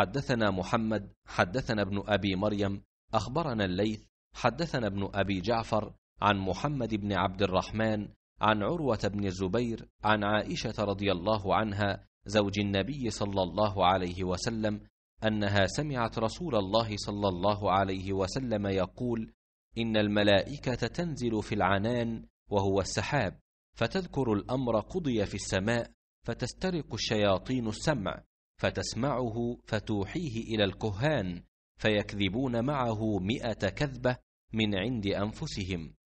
حدثنا محمد حدثنا ابن ابي مريم اخبرنا الليث حدثنا ابن ابي جعفر عن محمد بن عبد الرحمن عن عروه بن الزبير عن عائشه رضي الله عنها زوج النبي صلى الله عليه وسلم انها سمعت رسول الله صلى الله عليه وسلم يقول ان الملائكه تنزل في العنان وهو السحاب فتذكر الامر قضي في السماء فتسترق الشياطين السمع فتسمعه فتوحيه إلى الكهان فيكذبون معه مئة كذبة من عند أنفسهم